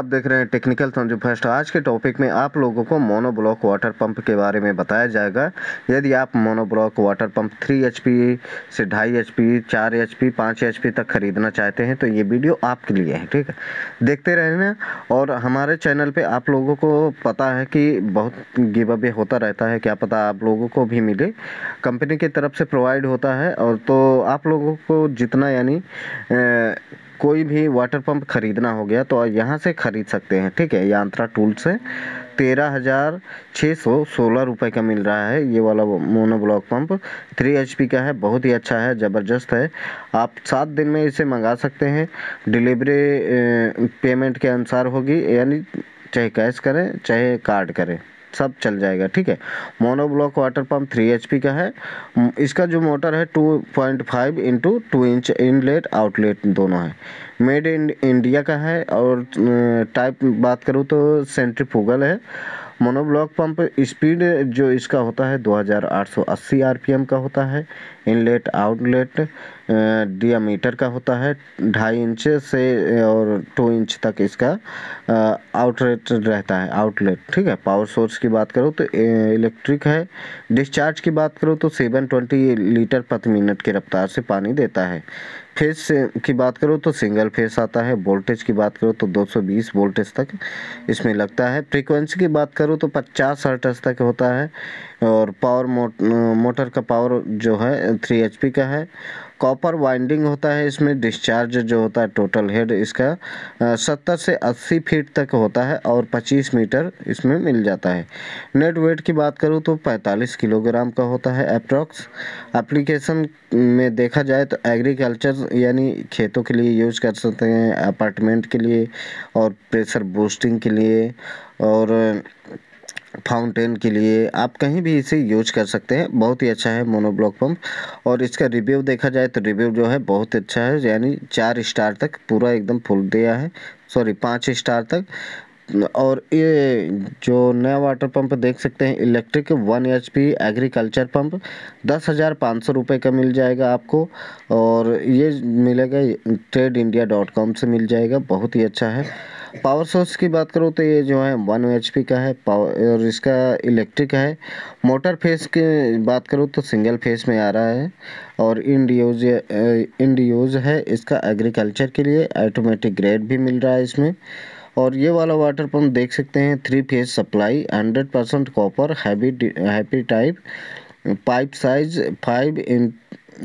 आप देख रहे हैं टेक्निकल तंजू तो फर्स्ट आज के टॉपिक में आप लोगों को मोनो ब्लॉक वाटर पंप के बारे में बताया जाएगा यदि आप monoblock water pump 3 H से ढाई एच पी चार एच पी पाँच एच तक खरीदना चाहते हैं तो ये वीडियो आपके लिए है ठीक है देखते रहना और हमारे चैनल पर आप लोगों को पता है कि बहुत गिव अवे होता रहता है क्या पता आप लोगों को भी मिले कंपनी की तरफ से प्रोवाइड होता है और तो आप लोगों को जितना यानी कोई भी वाटर पंप ख़रीदना हो गया तो यहाँ से ख़रीद सकते हैं ठीक है यांत्रा टूल से तेरह हज़ार छः सौ सोलह रुपये का मिल रहा है ये वाला monoblock pump three H का है बहुत ही अच्छा है ज़बरदस्त है आप सात दिन में इसे मंगा सकते हैं डिलीवरी पेमेंट के अनुसार होगी यानी चाहे कैश करें चाहे कार्ड करें सब चल जाएगा ठीक है monoblock water pump three H का है इसका जो मोटर है two point five into two inch inlet outlet दोनों है मेड इन इंडिया का है और टाइप बात करूँ तो सेंट्रीफुगल है मोनोब्लॉक पंप स्पीड जो इसका होता है 2880 आरपीएम का होता है इनलेट आउटलेट डियामीटर का होता है ढाई इंच से और टू इंच तक इसका आउटलेट रहता है आउटलेट ठीक है पावर सोर्स की बात करो तो इलेक्ट्रिक है डिस्चार्ज की बात करो तो 720 लीटर प्रति मिनट की रफ्तार से पानी देता है फेज की बात करो तो सिंगल फेज आता है वोल्टेज की बात करो तो 220 वोल्टेज तक इसमें लगता है फ्रीक्वेंसी की बात करो तो 50 हर्ट्ज तक होता है और पावर मोट, मोटर का पावर जो है 3 एचपी का है कॉपर वाइंडिंग होता है इसमें डिस्चार्ज जो होता है टोटल हेड इसका सत्तर से अस्सी फीट तक होता है और पच्चीस मीटर इसमें मिल जाता है नेट वेट की बात करूँ तो पैंतालीस किलोग्राम का होता है अप्रॉक्स एप्लीकेशन में देखा जाए तो एग्रीकल्चर यानी खेतों के लिए यूज कर सकते हैं अपार्टमेंट के लिए और प्रेशर बूस्टिंग के लिए और फाउंटेन के लिए आप कहीं भी इसे यूज कर सकते हैं बहुत ही अच्छा है मोनोब्लॉक पंप और इसका रिव्यू देखा जाए तो रिव्यू जो है बहुत अच्छा है यानी चार स्टार तक पूरा एकदम फुल दिया है सॉरी पाँच स्टार तक और ये जो नया वाटर पंप देख सकते हैं electric one H P agriculture pump दस हज़ार पाँच सौ रुपये का मिल जाएगा आपको और ये मिलेगा ट्रेड इंडिया डॉट कॉम से मिल जाएगा बहुत ही अच्छा है पावर सोर्स की बात करूँ तो ये जो है वन एच पी का है पावर और इसका इलेक्ट्रिक है मोटर फेस की बात करूँ तो सिंगल फेस में आ रहा है और इंड यूज इंड यूज है इसका एग्रीकल्चर के लिए ऑटोमेटिक ग्रेड भी मिल रहा है इसमें और ये वाला वाटर पंप देख सकते हैं three phase supply hundred percent copper happy type pipe size five in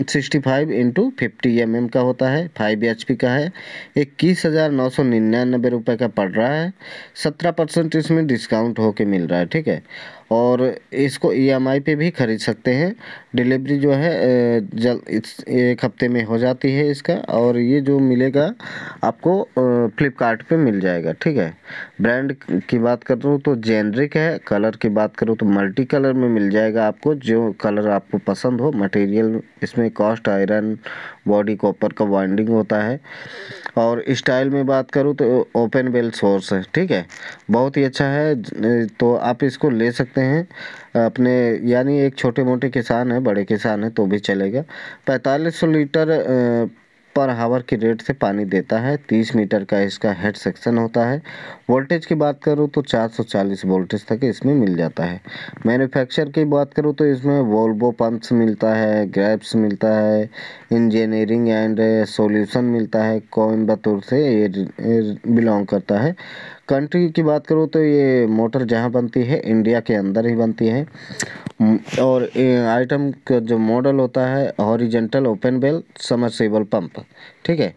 sixty five into fifty M M का होता है फाइव एच पी का है इक्कीस हज़ार नौ सौ निन्यानबे रुपये का पड़ रहा है सत्रह परसेंट इसमें डिस्काउंट होके मिल रहा है ठीक है और इसको ई e पे भी ख़रीद सकते हैं डिलीवरी जो है जल एक हफ़्ते में हो जाती है इसका और ये जो मिलेगा आपको फ्लिपकार्ट पे मिल जाएगा ठीक है ब्रांड की बात करूँ तो जेनरिक है कलर की बात करूँ तो मल्टी कलर में मिल जाएगा आपको जो कलर आपको पसंद हो मटेरियल इसमें कॉस्ट आयरन बॉडी कॉपर का वाइंडिंग होता है और स्टाइल में बात करूँ तो ओपन बेल सोर्स है ठीक है बहुत ही अच्छा है तो आप इसको ले सकते हैं अपने यानी एक छोटे मोटे किसान है बड़े किसान है तो भी चलेगा पैंतालीस सौ लीटर पर हावर की रेट से पानी देता है 30 मीटर का इसका हेड सेक्शन होता है वोल्टेज की बात करूँ तो 440 वोल्टेज तक इसमें मिल जाता है मैन्युफैक्चर की बात करूँ तो इसमें वोल्वो पंप्स मिलता है ग्रैप्स मिलता है इंजीनियरिंग एंड सॉल्यूशन मिलता है कोयम्बतूर से ये बिलोंग करता है कंट्री की बात करूँ तो ये मोटर जहाँ बनती है इंडिया के अंदर ही बनती है और आइटम का जो मॉडल होता है हॉरिजेंटल ओपन बेल सेबल पंप ठीक है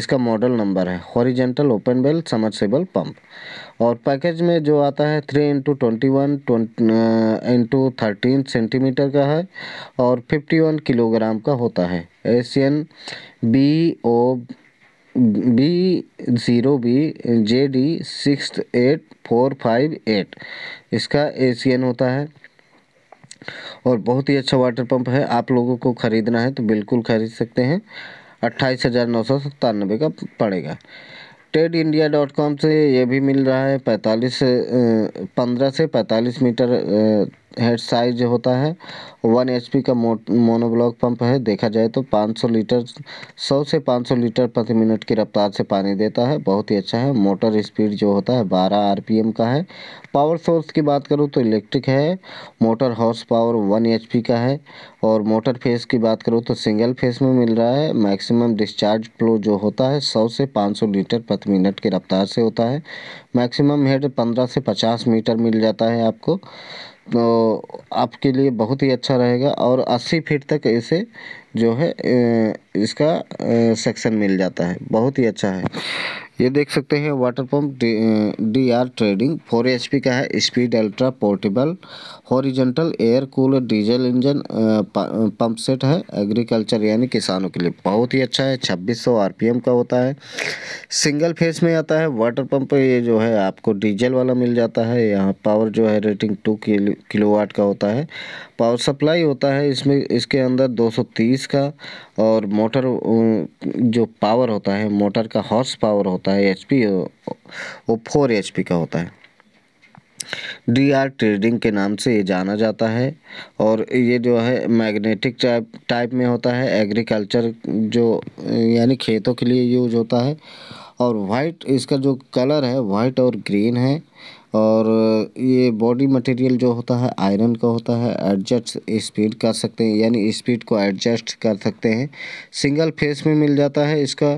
इसका मॉडल नंबर है हॉरिजेंटल ओपन बेल सेबल पंप और पैकेज में जो आता है three into twenty one into thirteen centimetre का है और फिफ्टी वन किलोग्राम का होता है ASIN B O B zero B J D six eight four five eight इसका ए होता है और बहुत ही अच्छा वाटर पंप है आप लोगों को ख़रीदना है तो बिल्कुल ख़रीद सकते हैं अट्ठाईस हज़ार नौ सौ सत्तानबे का पड़ेगा टेड इंडिया डॉट कॉम से ये भी मिल रहा है पैंतालीस पंद्रह से पैंतालीस मीटर हेड साइज होता है वन एच का मोनोब्लॉक पंप है देखा जाए तो 500 लीटर 100 से 500 लीटर प्रति मिनट की रफ्तार से पानी देता है बहुत ही अच्छा है मोटर स्पीड जो होता है 12 आरपीएम का है पावर सोर्स की बात करूँ तो इलेक्ट्रिक है motor horsepower one H का है और मोटर फेस की बात करूँ तो सिंगल फेस में मिल रहा है मैक्सिमम डिस्चार्ज फ्लो जो होता है सौ से पाँच लीटर प्रति मिनट की रफ्तार से होता है मैक्सिमम हेड पंद्रह से पचास मीटर मिल जाता है आपको तो आपके लिए बहुत ही अच्छा रहेगा और अस्सी फीट तक इसे जो है इसका सेक्शन मिल जाता है बहुत ही अच्छा है ये देख सकते हैं water pump D R trading four H का है speed ultra portable horizontal air cool diesel engine pump set है एग्रीकल्चर यानी किसानों के लिए बहुत ही अच्छा है 2600 आरपीएम का होता है सिंगल फेस में आता है वाटर पम्प ये जो है आपको डीजल वाला मिल जाता है यहाँ पावर जो है रेटिंग टू किलो वाट का होता है पावर सप्लाई होता है इसमें इसके अंदर तीस का और मोटर uh, जो पावर होता है मोटर का हॉर्स पावर होता है है एच पी वो फोर एच पी का होता है डी आर ट्रेडिंग के नाम से ये जाना जाता है और ये जो है मैग्नेटिक टाइप टाइप में होता है एग्रीकल्चर जो यानी खेतों के लिए यूज होता है और वाइट इसका जो कलर है वाइट और ग्रीन है और ये बॉडी मटेरियल जो होता है आयरन का होता है एडजस्ट स्पीड कर सकते हैं यानी स्पीड को एडजस्ट कर सकते हैं सिंगल फेस में मिल जाता है इसका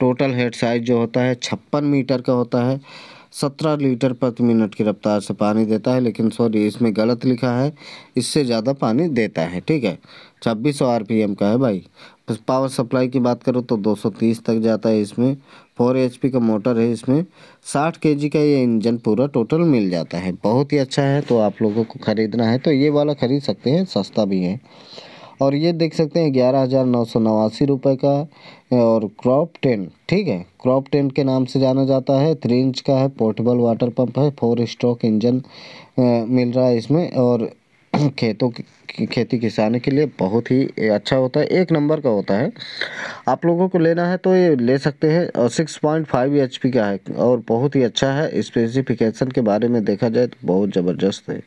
टोटल हेड साइज जो होता है छप्पन मीटर का होता है सत्रह लीटर प्रति मिनट की रफ्तार से पानी देता है लेकिन सॉरी इसमें गलत लिखा है इससे ज़्यादा पानी देता है ठीक है छब्बीस सौ आर पी एम का है भाई पावर सप्लाई की बात करो तो 230 तक जाता है इसमें फोर एच पी का मोटर है इसमें साठ के जी का ये इंजन पूरा टोटल मिल जाता है बहुत ही अच्छा है तो आप लोगों को ख़रीदना है तो ये वाला ख़रीद सकते हैं सस्ता भी है और ये देख सकते हैं ग्यारह हज़ार नौ सौ नवासी रुपये का है और क्रॉप टेंट ठीक है क्रॉप टेंट के नाम से जाना जाता है थ्री इंच का है पोर्टेबल वाटर पंप है फोर स्ट्रोक इंजन मिल रहा है इसमें और खेतों की खेती किसानी के लिए बहुत ही अच्छा होता है एक नंबर का होता है आप लोगों को लेना है तो ये ले सकते हैं और six point five H P का है और बहुत ही अच्छा है स्पेसिफिकेशन के बारे में देखा जाए तो बहुत ज़बरदस्त है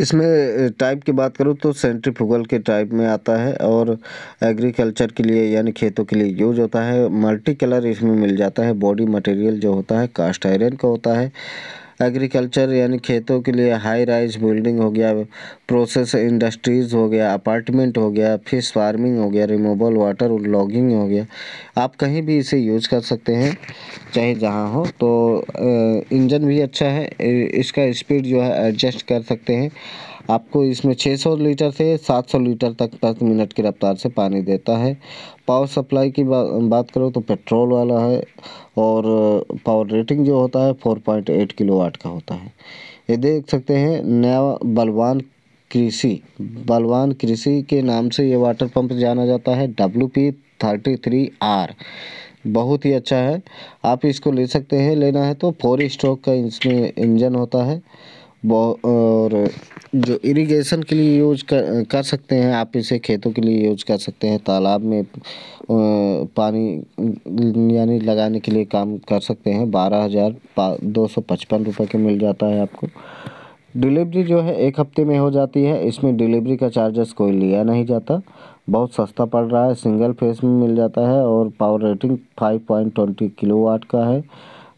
इसमें टाइप की बात करूँ तो सेंट्रीफ्यूगल के टाइप में आता है और एग्रीकल्चर के लिए यानी खेतों के लिए यूज होता है मल्टी कलर इसमें मिल जाता है बॉडी मटेरियल जो होता है कास्ट आयरन का होता है एग्रीकल्चर यानी खेतों के लिए हाई राइज बिल्डिंग हो गया प्रोसेस इंडस्ट्रीज़ हो गया अपार्टमेंट हो गया फिश फार्मिंग हो गया रिमूवल वाटर लॉगिंग हो गया आप कहीं भी इसे यूज़ कर सकते हैं चाहे जहाँ हो तो इंजन भी अच्छा है इसका स्पीड जो है एडजस्ट कर सकते हैं आपको इसमें 600 लीटर से 700 लीटर तक प्रति मिनट की रफ्तार से पानी देता है पावर सप्लाई की बा, बात करो तो पेट्रोल वाला है और पावर रेटिंग जो होता है 4.8 किलोवाट का होता है ये देख सकते हैं नया बलवान कृषि बलवान कृषि के नाम से ये वाटर पंप जाना जाता है W P thirty three R बहुत ही अच्छा है आप इसको ले सकते हैं लेना है तो फोर स्ट्रोक का इसमें इंजन होता है और जो इरिगेशन के लिए यूज कर कर सकते हैं आप इसे खेतों के लिए यूज कर सकते हैं तालाब में पानी यानी लगाने के लिए काम कर सकते हैं बारह हज़ार दो सौ पचपन रुपये के मिल जाता है आपको डिलीवरी जो है एक हफ्ते में हो जाती है इसमें डिलीवरी का चार्जेस कोई लिया नहीं जाता बहुत सस्ता पड़ रहा है सिंगल फेस में मिल जाता है और power rating five point twenty kilowatt का है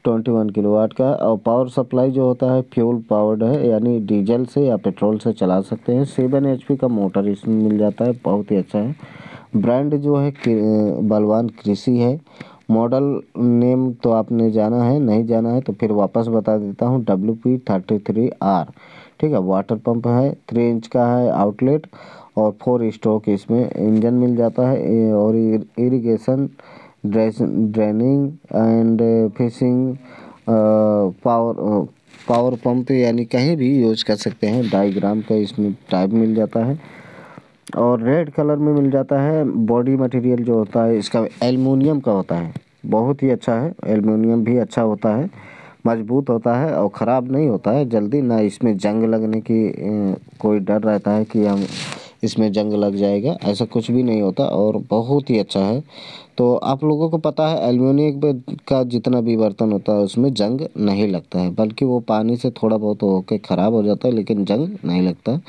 ट्वेंटी वन किलो वाट का और पावर सप्लाई जो होता है फ्यूल पावर्ड है यानी डीजल से या पेट्रोल से चला सकते हैं सेवन एच का मोटर इसमें मिल जाता है बहुत ही अच्छा है ब्रांड जो है बलवान कृषि है मॉडल नेम तो आपने जाना है नहीं जाना है तो फिर वापस बता देता हूँ W P thirty three R ठीक है वाटर पंप है थ्री इंच का है आउटलेट और फोर स्ट्रोक इसमें इंजन मिल जाता है और इरिगेशन इर, draining and fishing power power pump यानी कहीं भी यूज कर सकते हैं डायग्राम का इसमें टाइप मिल जाता है और रेड कलर में मिल जाता है बॉडी मटेरियल जो होता है इसका एलमिनियम का होता है बहुत ही अच्छा है एलमिनियम भी अच्छा होता है मजबूत होता है और ख़राब नहीं होता है जल्दी ना इसमें जंग लगने की कोई डर रहता है कि हम इसमें जंग लग जाएगा ऐसा कुछ भी नहीं होता और बहुत ही अच्छा है तो आप लोगों को पता है एल्यूमिनियम का जितना भी बर्तन होता है उसमें जंग नहीं लगता है बल्कि वो पानी से थोड़ा बहुत होकर ख़राब हो जाता है लेकिन जंग नहीं लगता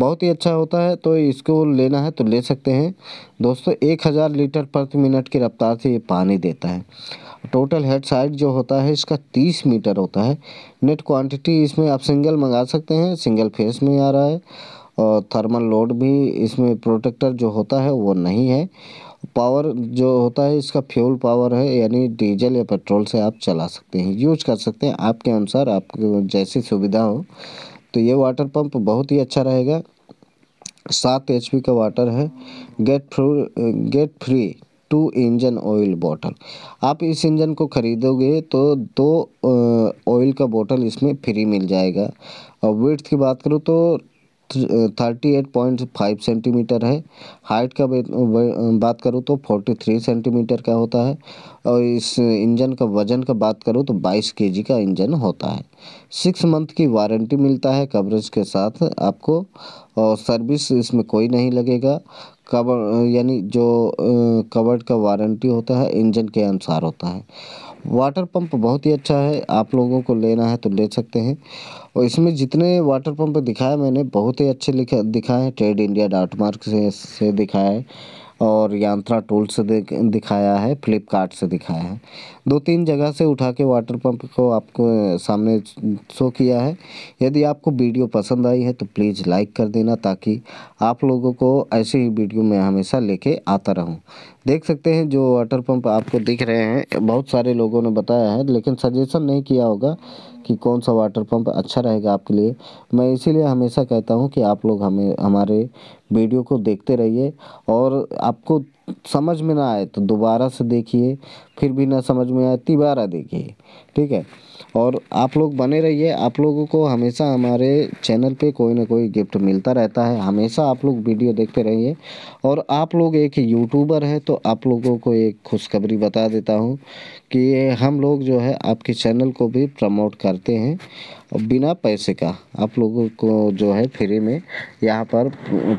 बहुत ही अच्छा होता है तो इसको लेना है तो ले सकते हैं दोस्तों एक हज़ार लीटर प्रति मिनट की रफ्तार से ये पानी देता है टोटल हेड साइड जो होता है इसका तीस मीटर होता है नेट क्वांटिटी इसमें आप सिंगल मंगा सकते हैं सिंगल फेस में आ रहा है और थर्मल लोड भी इसमें प्रोटेक्टर जो होता है वो नहीं है पावर जो होता है इसका फ्यूल पावर है यानी डीजल या पेट्रोल से आप चला सकते हैं यूज कर सकते हैं आपके अनुसार आपके जैसी सुविधा हो तो ये वाटर पंप बहुत ही अच्छा रहेगा सात एच का वाटर है गेट फ्रू get free two engine oil bottle आप इस इंजन को ख़रीदोगे तो दो ऑयल का बोतल इसमें फ्री मिल जाएगा और वेट की बात करूँ तो thirty eight point five centimetre है हाइट का बात करूँ तो फोर्टी थ्री सेंटीमीटर का होता है और इस इंजन का वज़न का बात करूँ तो बाईस के जी का इंजन होता है सिक्स मंथ की वारंटी मिलता है कवरेज के साथ आपको और सर्विस इसमें कोई नहीं लगेगा कवर यानी जो कवर्ड का वारंटी होता है इंजन के अनुसार होता है वाटर पंप बहुत ही अच्छा है आप लोगों को लेना है तो ले सकते हैं और इसमें जितने वाटर पंप दिखाए मैंने बहुत ही अच्छे लिखा दिखाए हैं ट्रेड इंडिया डॉट मार्क से से दिखाया है और यांत्रा टूल से दिखाया है फ्लिपकार्ट से दिखाया है दो तीन जगह से उठा के वाटर पंप को आपको सामने शो किया है यदि आपको वीडियो पसंद आई है तो प्लीज़ लाइक कर देना ताकि आप लोगों को ऐसे ही वीडियो मैं हमेशा लेके आता रहूं देख सकते हैं जो वाटर पंप आपको दिख रहे हैं बहुत सारे लोगों ने बताया है लेकिन सजेशन नहीं किया होगा कि कौन सा वाटर पंप अच्छा रहेगा आपके लिए मैं इसीलिए हमेशा कहता हूँ कि आप लोग हमें हमारे वीडियो को देखते रहिए और आपको समझ में ना आए तो दोबारा से देखिए फिर भी ना समझ में आए तिबारा देखिए ठीक है और आप लोग बने रहिए आप लोगों को हमेशा हमारे चैनल पे कोई ना कोई गिफ्ट मिलता रहता है हमेशा आप लोग वीडियो देखते रहिए और आप लोग एक यूट्यूबर हैं तो आप लोगों को एक खुशखबरी बता देता हूँ कि हम लोग जो है आपके चैनल को भी प्रमोट करते हैं बिना पैसे का आप लोगों को जो है फ्री में यहाँ पर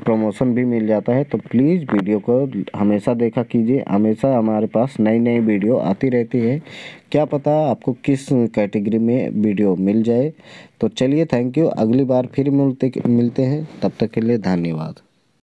प्रमोशन भी मिल जाता है तो प्लीज़ वीडियो को हमेशा देखा कीजिए हमेशा हमारे पास नई नई वीडियो आती रहती है क्या पता आपको किस कैटेगरी में वीडियो मिल जाए तो चलिए थैंक यू अगली बार फिर मिलते मिलते हैं तब तक के लिए धन्यवाद